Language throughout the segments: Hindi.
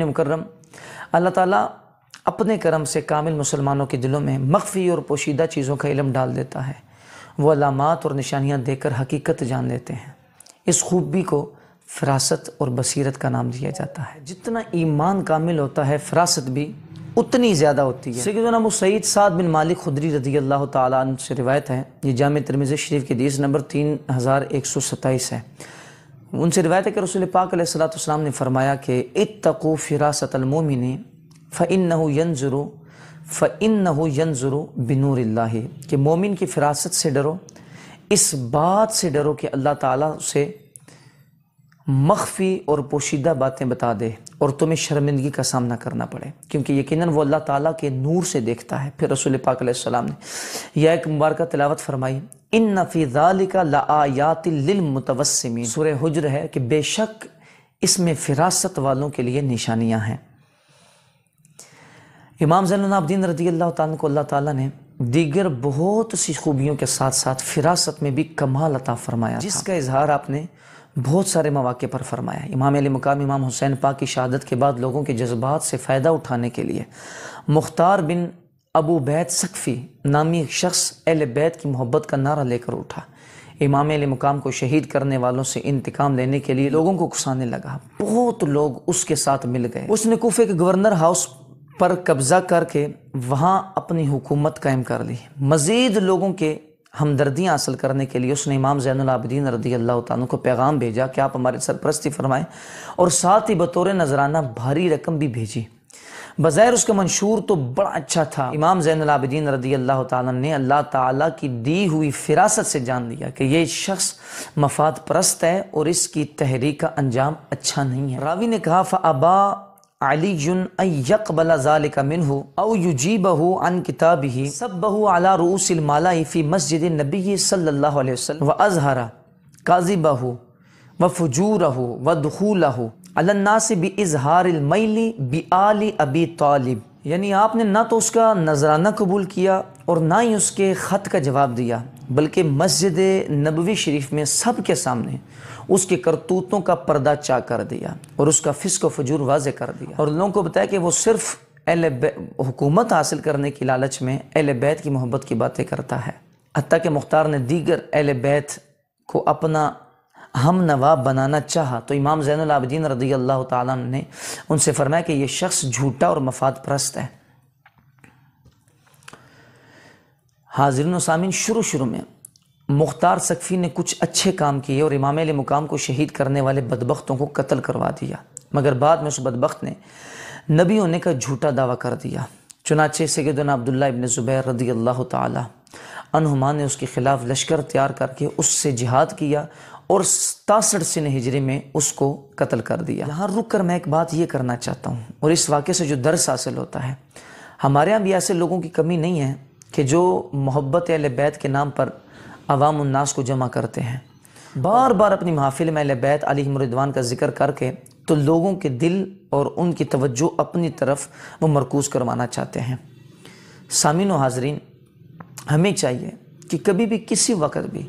रुकन मुकर्रम अल्लाह ताला अपने करम से कामिल मुसलमानों के दिलों में मख्फी और पोशीदा चीज़ों का इलम डाल देता है वो अलामत और निशानियाँ देकर हकीकत जान लेते हैं इस खूबी को फ़रासत और बसीरत का नाम दिया जाता है जितना ईमान कामिल होता है फ़रासत भी उतनी ज़्यादा होती है सैद नाम सईद साद बिन मालिक खुदरी रदी अल्लाह तन से रिवायत है ये जाम तरमिज़ शरीफ की दीस नंबर तीन हज़ार एक सौ सत्ताईस है उनसे रिवायत है कि रसूल पाक सलाम ने फरमाया कि इतको फ़िरासतमोमिन फ़िन नयनज़ुरु फ़िन ज़ुरु बिनूर कि मोमिन की फ़िरासत से डरो इस बात से डरो कि अल्लाह ताला उसे मख्फी और पोशीदा बातें बता दे और तुम्हें शर्मिंदगी का सामना करना पड़े क्योंकि यकीनन वो अल्लाह ताला के नूर से देखता है फिर रसूल पाक सलाम ने यह एक मुबारक तिलावत फरमाई इन नफ़ीज़ाल का लायातिलमतवसमी सुर हजर है कि बेशक इसमें फिरासत वालों के लिए निशानियाँ हैं इमाम जैनदीन रजी अल्लाह तला को अल्लाह ताला ने दीगर बहुत सी खूबियों के साथ साथ फिरासत में भी कमाल अता फरमाया जिसका इजहार आपने बहुत सारे मौाक़े पर फरमाया इमाम अली मकाम इमाम हुसैन पा की शहादत के बाद लोगों के जज्बात से फ़ायदा उठाने के लिए मुख्तार बिन अबू बैत सकफ़ी नामी एक शख्स अहल बैत की मोहब्बत का नारा लेकर उठा इमाम अली मुकाम को शहीद करने वालों से इंतकाम लेने के लिए लोगों को घुसाने लगा बहुत लोग उसके साथ मिल गए उसने कोफे के गवर्नर हाउस पर कब्ज़ा करके वहाँ अपनी हुकूमत कायम कर ली मज़ीद लोगों के हमदर्दियाँ हासिल करने के लिए उसने इमाम जैनदीन रदी अल्लाह तन को पैगाम भेजा कि आप हमारे सरपरस्ती फरमाएँ और साथ ही बतौर नजराना भारी रकम भी भेजी बज़ैर उसका मंशूर तो बड़ा अच्छा था इमाम जैनदीन रदी अल्लाह तल्ला ने अल्लाह की दी हुई फिरासत से जान लिया कि यह शख्स मफाद परस्त है और इसकी तहरीक का अंजाम अच्छा नहीं है रावी ने कहा फ़ाबा अलीबलामिनहू अजीबहू व अजहरा काजिबहू व फजूरहू व दखूलहू अलन्नास बि अबी तालिब यानी आपने ना तो उसका नजराना कबूल किया और ना ही उसके ख़त का जवाब दिया बल्कि मस्जिद नबवी शरीफ में सब के सामने उसके करतूतों का पर्दा चा कर दिया और उसका फिस्क फजूर वाज कर दिया और लोगों को बताया कि वो सिर्फ़ एल हुकूमत हासिल करने की लालच में एल बैत की मोहब्बत की बातें करता है हती कि मुख्तार ने दीगर एल बैत को अपना हम नवाब बनाना चाहा तो इमाम ज़ैनआबदीन रदी अल्लाह ने उनसे फरमाया कि यह शख्स झूठा और मफाद परस्त है हाजरन सामिन शुरू शुरू में मुख्तार सकफ़ी ने कुछ अच्छे काम किए और इमाम मुकाम को शहीद करने वाले बदबख्तों को कत्ल करवा दिया मगर बाद में उस बदबख्त ने नबी होने का झूठा दावा कर दिया चुनाचे से दिन अब्दुल्ला इबन ज़ुबैर रदी अल्लाह तुमा ने उसके ख़िलाफ़ लश्कर तैयार करके उससे जिहाद किया और सतासठ सिन हिजरी में उसको कत्ल कर दिया यहाँ रुक कर मैं एक बात ये करना चाहता हूँ और इस वाक़े से जो दर्स हासिल होता है हमारे यहाँ भी ऐसे लोगों की कमी नहीं है कि जो मोहब्बत बैत के नाम पर अवाम उन्नास को जमा करते हैं बार बार अपनी महाफिल में बैत अली मरिदवान का जिक्र करके तो लोगों के दिल और उनकी तवज्जो अपनी तरफ वो मरकूज़ करवाना चाहते हैं सामिन हाजरीन हमें चाहिए कि कभी भी किसी वक्त भी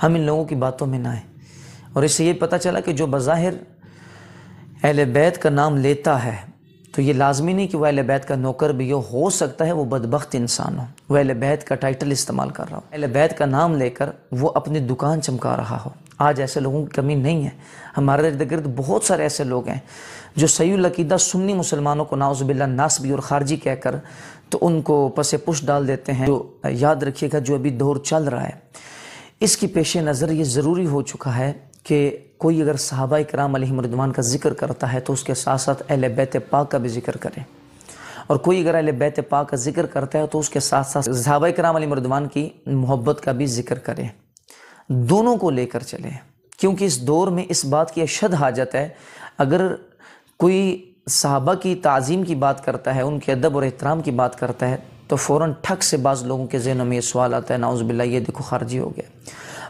हम इन लोगों की बातों में ना आए और इससे ये पता चला कि जो बज़ाहिर अहल बैत का नाम लेता है तो ये लाजमी नहीं कि वह अहल बैत का नौकर भी हो हो सकता है वो बदबخت इंसान हो वह अहल बैत का टाइटल इस्तेमाल कर रहा हो अहल बैत का नाम लेकर वो अपनी दुकान चमका रहा हो आज ऐसे लोगों की कमी नहीं है हमारे इर्द गिर्द बहुत सारे ऐसे लोग हैं जो लकीदा सुन्नी मुसलमानों को नाउजबिल्ला नासबी और खारजी कहकर तो उनको पसे पुश डाल देते हैं जो याद रखिएगा जो अभी दौर चल रहा है इसकी पेश नज़र ये ज़रूरी हो चुका है कि कोई अगर सहाबा कराम मरदवान का ज़िक्र करता है तो उसके साथ साथ अहल बैत पाक का भी ज़िक्र करें और कोई अगर अहल बैत पाक का जिक्र करता है तो उसके साथ साथ सहाबा कराम मरदवान की मोहब्बत का भी ज़िक्र करें दोनों को लेकर चलें क्योंकि इस दौर में इस बात की अशद हाजत है अगर कोई साहबा की तज़ीम की बात करता है उनके अदब और एहतराम की बात करता है तो फ़ौर ठक से बाज़ लोगों के जहनों में ये सवाल आता है बिल्ला ये देखो खारजी हो गया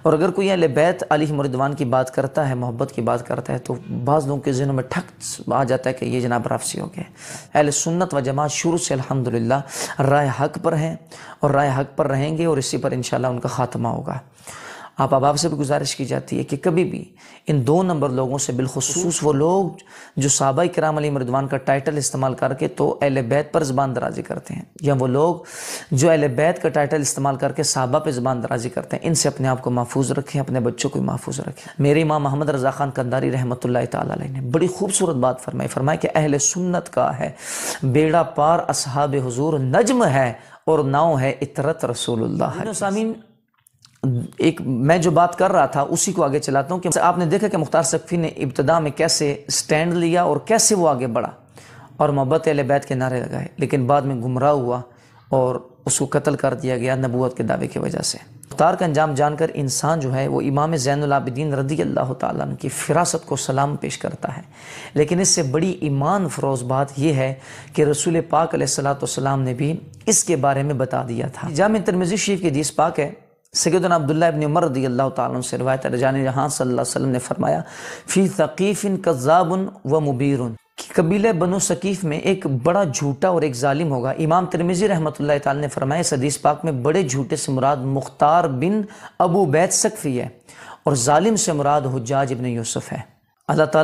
और अगर कोई लबैत अली मरदवान की बात करता है मोहब्बत की बात करता है तो बाज़ लोगों के जहनों में ठक आ जाता है कि ये जनाब राफसी हो गए अहल सुन्नत व जमात शुरू से अलहमदिल्ला राय हक पर हैं और राय हक पर रहेंगे और इसी पर इन उनका ख़ात्मा होगा आप अहबाब से भी गुजारिश की जाती है कि कभी भी इन दो नंबर लोगों से बिलखसूस वो लोग जो साबा कराम अली मरदवान का टाइटल इस्तेमाल करके तो अहल बैत पर ज़बान दराजी करते हैं या वो लोग जो अहल बैत का टाइटल इस्तेमाल करके सबा पर ज़बान दराजी करते हैं इनसे अपने आप को महफूज रखें अपने बच्चों को महफूज रखें मेरी माँ मोहम्मद रजा खान कंदारी रहमत तई ने बड़ी खूबसूरत बात फरमाई फरमाई कि अहल सुन्नत का है बेड़ा पार असहाब हजूर नजम है और नाव है इतरत रसूल सामीन एक मैं जो बात कर रहा था उसी को आगे चलाता हूँ कि आपने देखा कि मुख्तार सकफ़ी ने इब्तदा में कैसे स्टैंड लिया और कैसे वो आगे बढ़ा और मोहब्बत बैत के नारे लगाए लेकिन बाद में गुमराह हुआ और उसको कत्ल कर दिया गया नबूत के दावे की वजह से मुख्तार का अंजाम जानकर इंसान जो है वो इमाम जैनलाबिदीन रदी अल्लाह तुम की फ़िरासत को सलाम पेश करता है लेकिन इससे बड़ी ईमान फरोज़ बात यह है कि रसूल पाक सलाम ने भी इसके बारे में बता दिया था जाम तरमजी शरीफ की हदीस पाक है सैदन अब्दुल्ला इबन उमर रदी अल्लाह तुम से रवायत रजान जहाँ सल्लम ने फरमाया फ़ी सकीफ़िन कज़ाबन व मुबीर कि कबीले बनु सकीफ़ में एक बड़ा झूठा और एक जालिम होगा इमाम तिरमिज़ी रहमत ने फरमाया सदीस पाक में बड़े झूठे से मुराद मुख्तार बिन अबू बैत सकफ़ी है और जालिम से मुराद हजाज इबन यूसुफ़ है अल्लाह